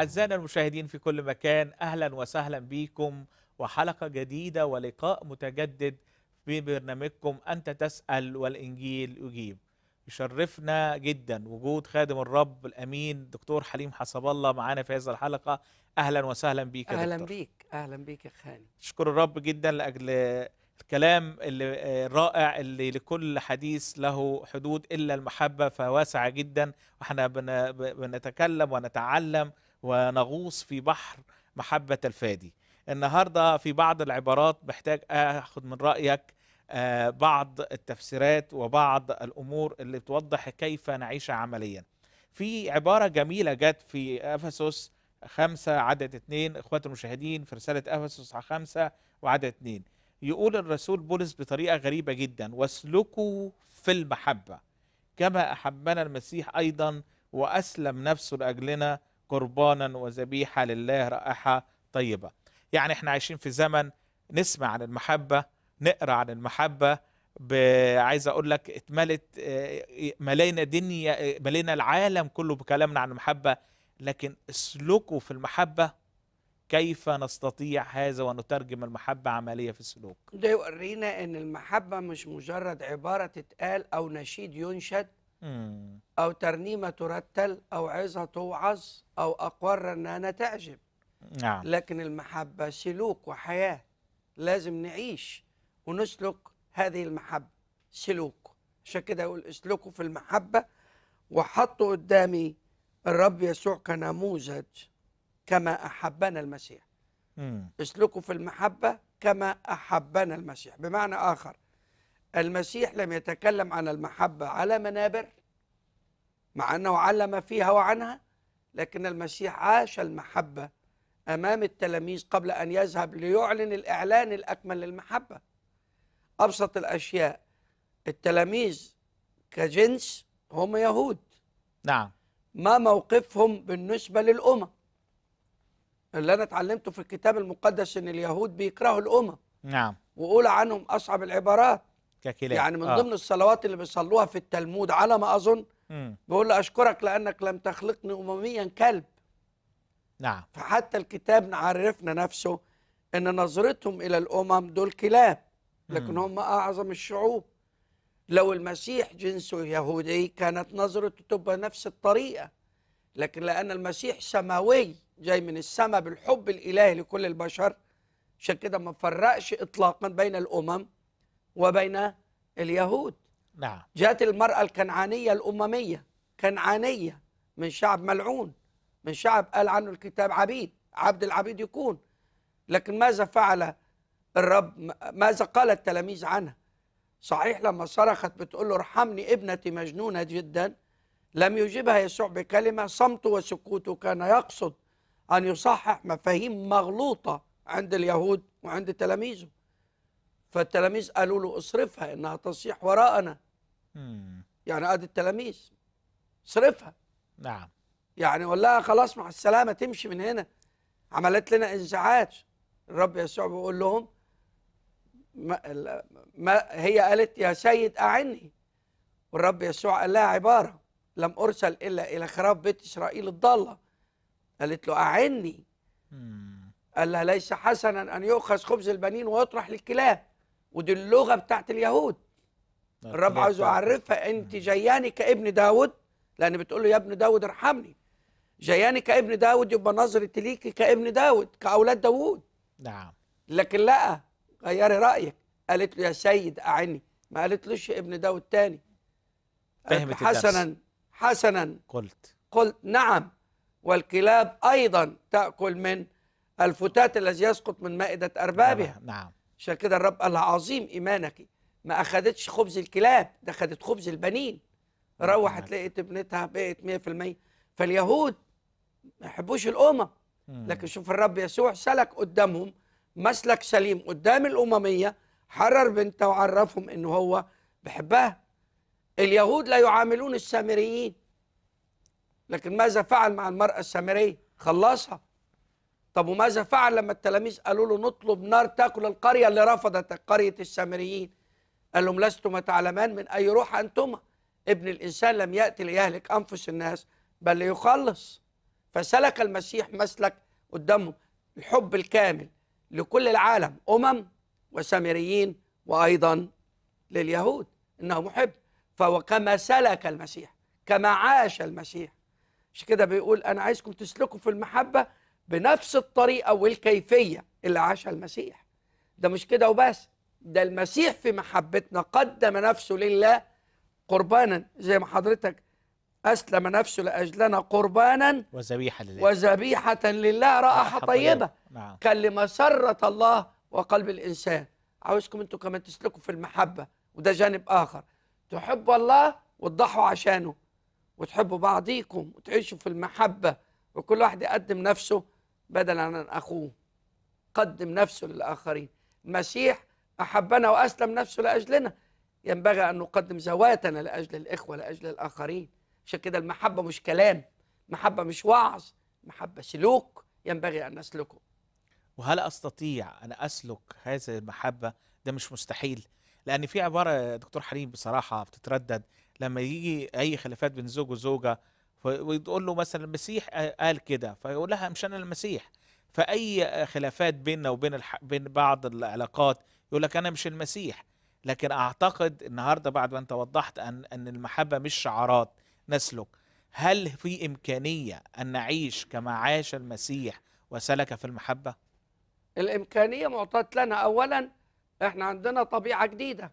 أعزائنا المشاهدين في كل مكان أهلا وسهلا بكم وحلقة جديدة ولقاء متجدد في برنامجكم أنت تسأل والإنجيل يجيب يشرفنا جدا وجود خادم الرب الأمين دكتور حليم حسب الله معانا في هذه الحلقة أهلا وسهلا بيك أهلا دكتور. بيك أهلا بيك يا خالد أشكر الرب جدا لأجل الكلام اللي الرائع اللي لكل حديث له حدود الا المحبه فواسعه جدا واحنا بنتكلم ونتعلم ونغوص في بحر محبة الفادي النهاردة في بعض العبارات بحتاج أخذ من رأيك آه، بعض التفسيرات وبعض الأمور اللي بتوضح كيف نعيش عمليا في عبارة جميلة جت في أفسس خمسة عدد اثنين إخوات المشاهدين في رسالة أفسس خمسة وعدد اثنين يقول الرسول بولس بطريقة غريبة جدا واسلكوا في المحبة كما أحبنا المسيح أيضا وأسلم نفسه لأجلنا قربانا وذبيحة لله رائحة طيبة يعني احنا عايشين في زمن نسمع عن المحبة نقرأ عن المحبة عايز اقول لك اتملت آه، ملينا دنيا آه، ملينا العالم كله بكلامنا عن المحبة لكن اسلكوا في المحبة كيف نستطيع هذا ونترجم المحبة عملية في السلوك ده يورينا ان المحبة مش مجرد عبارة تتقال او نشيد ينشد أو ترنيمة ترتل أو عظة توعظ أو أقوار رنانة تعجب نعم. لكن المحبة سلوك وحياة لازم نعيش ونسلك هذه المحبة سلوك عشان كده أقول اسلكوا في المحبة وحطوا قدامي الرب يسوع كنموذج كما أحبنا المسيح مم. اسلكوا في المحبة كما أحبنا المسيح بمعنى آخر المسيح لم يتكلم عن المحبة على منابر مع أنه علم فيها وعنها لكن المسيح عاش المحبة أمام التلاميذ قبل أن يذهب ليعلن الإعلان الأكمل للمحبة أبسط الأشياء التلاميذ كجنس هم يهود نعم ما موقفهم بالنسبة للأمم اللي أنا اتعلمته في الكتاب المقدس أن اليهود بيكرهوا الأمم نعم وقول عنهم أصعب العبارات ككلاب يعني من آه. ضمن الصلوات اللي بيصلوها في التلمود على ما اظن مم. بيقول له اشكرك لانك لم تخلقني امميا كلب نعم فحتى الكتاب عرفنا نفسه ان نظرتهم الى الامم دول كلاب لكن هم اعظم الشعوب لو المسيح جنسه يهودي كانت نظرته تبقى نفس الطريقه لكن لان المسيح سماوي جاي من السماء بالحب الالهي لكل البشر عشان كده ما فرقش اطلاقا بين الامم وبين اليهود نعم جاءت المرأة الكنعانية الأممية كنعانية من شعب ملعون من شعب قال عنه الكتاب عبيد عبد العبيد يكون لكن ماذا فعل الرب ماذا قال التلاميذ عنها صحيح لما صرخت بتقول له ارحمني ابنتي مجنونة جدا لم يجيبها يسوع بكلمة صمت وسكوته كان يقصد أن يصحح مفاهيم مغلوطة عند اليهود وعند تلاميذه فالتلاميذ قالوا له اصرفها انها تصيح وراءنا مم. يعني قاد التلاميذ اصرفها نعم يعني ولا خلاص مع السلامه تمشي من هنا عملت لنا انزعاج الرب يسوع بيقول لهم ما, ما هي قالت يا سيد أعني والرب يسوع قال لها عبارة لم أرسل إلا إلى خراب بيت إسرائيل الضالة قالت له أعني قال لها ليس حسنا أن يؤخذ خبز البنين ويطرح للكلاب ودي اللغه بتاعت اليهود نعم، الرب عاوز يعرفها انت جياني كابن داود لان بتقول له يا ابن داود ارحمني جياني كابن داود يبقى نظرتي ليكي كابن داود كاولاد داود نعم لكن لا غيري رايك قالت له يا سيد اعني ما قالتلوش لهش ابن داود تاني فهمت حسنا حسنا قلت قلت نعم والكلاب ايضا تاكل من الفتات الذي يسقط من مائده اربابها نعم, نعم. عشان كده الرب قال لها عظيم ايمانك ما اخذتش خبز الكلاب ده اخذت خبز البنين روحت لقيت ابنتها بقت 100% فاليهود ما يحبوش الامم لكن شوف الرب يسوع سلك قدامهم مسلك سليم قدام الامميه حرر بنته وعرفهم ان هو بحبها اليهود لا يعاملون السامريين لكن ماذا فعل مع المراه السامريه خلصها طب وماذا فعل لما التلاميذ قالوا له نطلب نار تاكل القريه اللي رفضت قريه السامريين قال لهم لستما تعلمان من اي روح انتما ابن الانسان لم ياتي ليهلك انفس الناس بل ليخلص فسلك المسيح مسلك قدامهم الحب الكامل لكل العالم امم وسامريين وايضا لليهود انه محب فوكما سلك المسيح كما عاش المسيح مش كده بيقول انا عايزكم تسلكوا في المحبه بنفس الطريقة والكيفية اللي عاشها المسيح ده مش كده وبس ده المسيح في محبتنا قدم نفسه لله قربانا زي ما حضرتك أسلم نفسه لأجلنا قربانا وذبيحة لله وذبيحة لله رائحة طيبة نعم. كلمة سرت الله وقلب الإنسان عاوزكم أنتوا كمان تسلكوا في المحبة وده جانب آخر تحبوا الله وتضحوا عشانه وتحبوا بعضيكم وتعيشوا في المحبة وكل واحد يقدم نفسه بدلا عن أخوه قدم نفسه للآخرين المسيح أحبنا وأسلم نفسه لأجلنا ينبغي أن نقدم ذواتنا لأجل الإخوة لأجل الآخرين عشان كده المحبة مش كلام محبة مش وعظ محبة سلوك ينبغي أن نسلكه وهل أستطيع أن أسلك هذه المحبة ده مش مستحيل لأن في عبارة دكتور حريم بصراحة بتتردد لما يجي أي خلافات بين زوج وزوجة وتقول له مثلا المسيح قال كده فيقول لها مش انا المسيح فاي خلافات بيننا وبين الح... بين بعض العلاقات يقول لك انا مش المسيح لكن اعتقد النهارده بعد ما انت وضحت ان ان المحبه مش شعارات نسلك هل في امكانيه ان نعيش كما عاش المسيح وسلك في المحبه الامكانيه معطاه لنا اولا احنا عندنا طبيعه جديده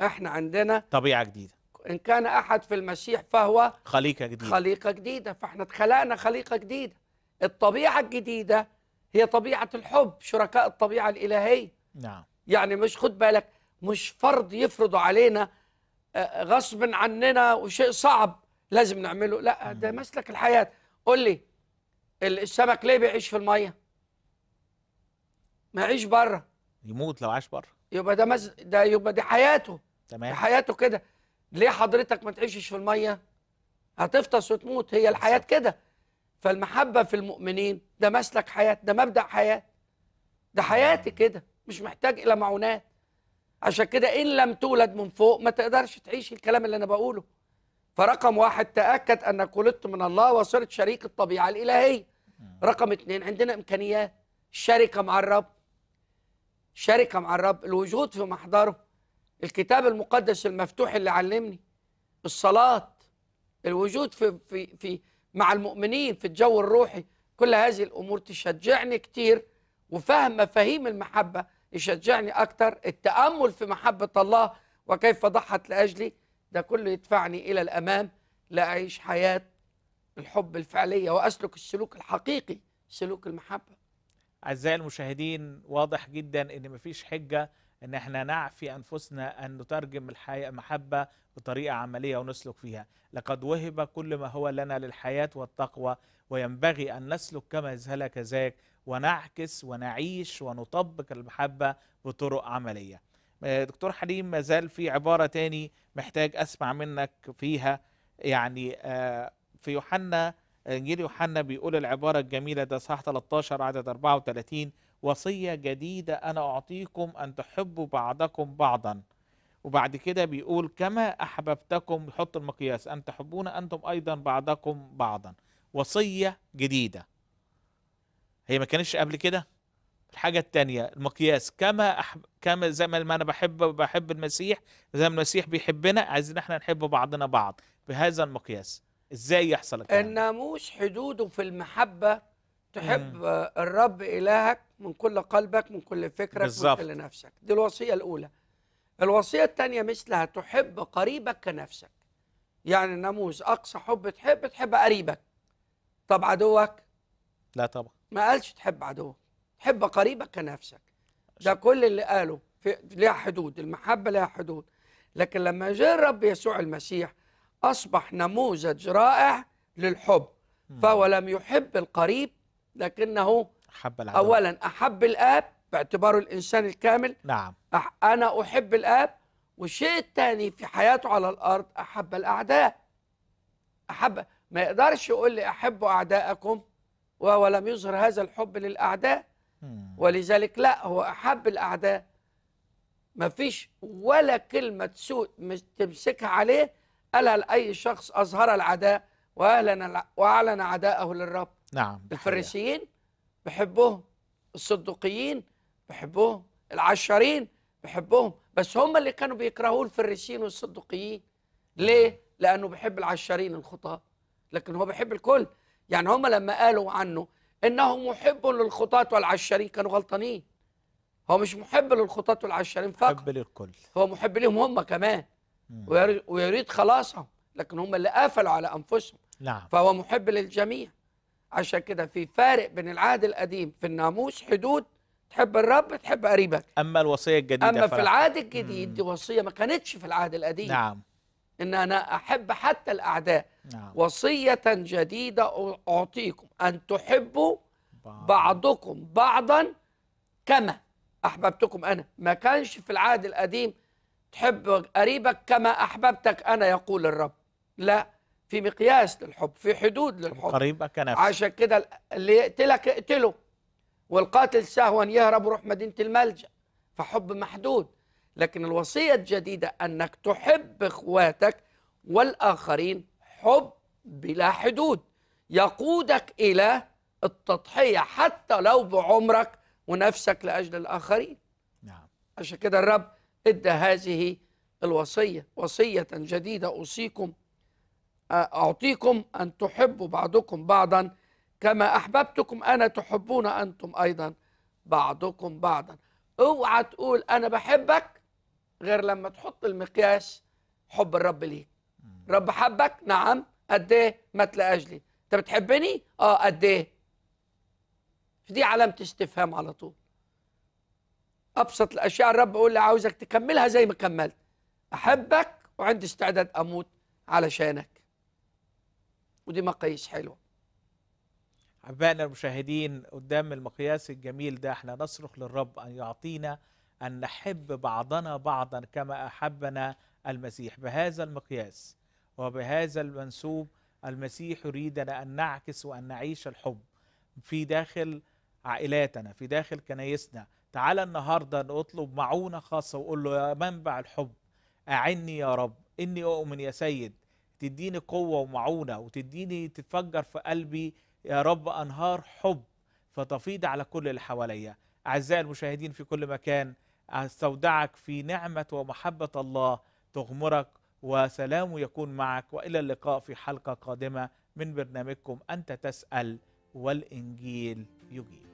احنا عندنا طبيعه جديده إن كان أحد في المسيح فهو خليقة جديدة خليقة جديدة فإحنا اتخلقنا خليقة جديدة الطبيعة الجديدة هي طبيعة الحب شركاء الطبيعة الإلهية نعم يعني مش خد بالك مش فرض يفرضوا علينا آه، غصب عننا وشيء صعب لازم نعمله لا ده مسلك الحياة قول لي السمك ليه بيعيش في المية ما يعيش بره يموت لو عاش بره يبقى ده مز... ده يبقى دي حياته تمام حياته كده ليه حضرتك ما تعيشش في الميه هتفطس وتموت هي الحياه كده فالمحبه في المؤمنين ده مسلك حياه ده مبدا حياه ده حياتي آه. كده مش محتاج الى معونات عشان كده ان لم تولد من فوق ما تقدرش تعيش الكلام اللي انا بقوله فرقم واحد تاكد انك ولدت من الله وصرت شريك الطبيعه الالهيه آه. رقم اثنين عندنا امكانيات الشركه مع الرب شركه مع الرب الوجود في محضره الكتاب المقدس المفتوح اللي علمني الصلاة الوجود في في في مع المؤمنين في الجو الروحي كل هذه الامور تشجعني كتير وفهم مفاهيم المحبه يشجعني اكتر التامل في محبه الله وكيف ضحت لاجلي ده كله يدفعني الى الامام لاعيش حياه الحب الفعليه واسلك السلوك الحقيقي سلوك المحبه أعزائي المشاهدين واضح جدا أن مفيش حجة أن احنا نعفي أنفسنا أن نترجم الحياة محبة بطريقة عملية ونسلك فيها لقد وهب كل ما هو لنا للحياة والتقوى وينبغي أن نسلك كما يسهلك ذاك ونعكس ونعيش ونطبق المحبة بطرق عملية آه، دكتور حليم ما زال في عبارة تاني محتاج أسمع منك فيها يعني آه، في يوحنا انجيل يوحنا بيقول العباره الجميله ده صح 13 عدد 34 وصيه جديده انا اعطيكم ان تحبوا بعضكم بعضا وبعد كده بيقول كما احببتكم يحط المقياس ان تحبون انتم ايضا بعضكم بعضا وصيه جديده هي ما كانتش قبل كده الحاجه الثانيه المقياس كما أحب كما زي ما انا بحب بحب المسيح زي ما المسيح بيحبنا عايزين احنا نحب بعضنا بعض بهذا المقياس ازاي يحصل الكلام الناموس حدوده في المحبه تحب مم. الرب الهك من كل قلبك من كل فكرك بالزبط. من كل نفسك دي الوصيه الاولى الوصيه الثانيه مثلها تحب قريبك كنفسك يعني الناموس اقصى حب تحب تحب قريبك طب عدوك لا طبعا ما قالش تحب عدوك تحب قريبك كنفسك ده كل اللي قاله في ليها حدود المحبه ليها حدود لكن لما جاء الرب يسوع المسيح أصبح نموذج رائع للحب فهو لم يحب القريب لكنه أحب العدم. أولا أحب الآب باعتباره الإنسان الكامل نعم أنا أحب الآب والشيء الثاني في حياته على الأرض أحب الأعداء أحب ما يقدرش يقول لي أحب أعداءكم وهو لم يظهر هذا الحب للأعداء ولذلك لا هو أحب الأعداء ما فيش ولا كلمة سوء تمسكها عليه قالها لأي شخص أظهر العداء وأعلن وأعلن عداءه للرب نعم الفريسيين بحبهم الصدوقيين بحبهم العشارين بحبهم بس هم اللي كانوا بيكرهوه الفريسيين والصدوقيين ليه؟ لأنه بيحب العشارين الخطاة لكن هو بيحب الكل يعني هم لما قالوا عنه إنه محب للخطاة والعشارين كانوا غلطانين هو مش محب للخطاة والعشارين فقط محب للكل هو محب ليهم هم كمان ويريد خلاصهم لكن هم اللي قافلوا على انفسهم نعم فهو محب للجميع عشان كده في فارق بين العهد القديم في الناموس حدود تحب الرب تحب قريبك اما الوصيه الجديده اما في العهد الجديد دي وصيه ما كانتش في العهد القديم نعم ان انا احب حتى الاعداء نعم. وصيه جديده اعطيكم ان تحبوا بعضكم بعضا كما احببتكم انا ما كانش في العهد القديم تحب قريبك كما أحببتك أنا يقول الرب لا في مقياس للحب في حدود للحب قريبك نفسك عشان كده اللي يقتلك اقتله والقاتل سهوا يهرب روح مدينة الملجأ فحب محدود لكن الوصية الجديدة أنك تحب إخواتك والآخرين حب بلا حدود يقودك إلى التضحية حتى لو بعمرك ونفسك لأجل الآخرين نعم عشان كده الرب ادى هذه الوصيه وصيه جديده اوصيكم اعطيكم ان تحبوا بعضكم بعضا كما احببتكم انا تحبون انتم ايضا بعضكم بعضا اوعى تقول انا بحبك غير لما تحط المقياس حب الرب ليك رب حبك نعم قد ايه مات لاجلي انت بتحبني اه قد ايه دي علامه استفهام على طول ابسط الاشياء الرب يقول لي عاوزك تكملها زي ما كملت احبك وعندي استعداد اموت علشانك ودي مقاييس حلوه أحبائنا المشاهدين قدام المقياس الجميل ده احنا نصرخ للرب أن يعطينا أن نحب بعضنا بعضا كما أحبنا المسيح بهذا المقياس وبهذا المنسوب المسيح يريدنا أن نعكس وأن نعيش الحب في داخل عائلاتنا في داخل كنايسنا تعالى النهارده نطلب معونه خاصه وقول له يا منبع الحب اعني يا رب اني اؤمن يا سيد تديني قوه ومعونه وتديني تتفجر في قلبي يا رب انهار حب فتفيض على كل اللي حواليا اعزائي المشاهدين في كل مكان استودعك في نعمه ومحبه الله تغمرك وسلامه يكون معك والى اللقاء في حلقه قادمه من برنامجكم انت تسال والانجيل يجيب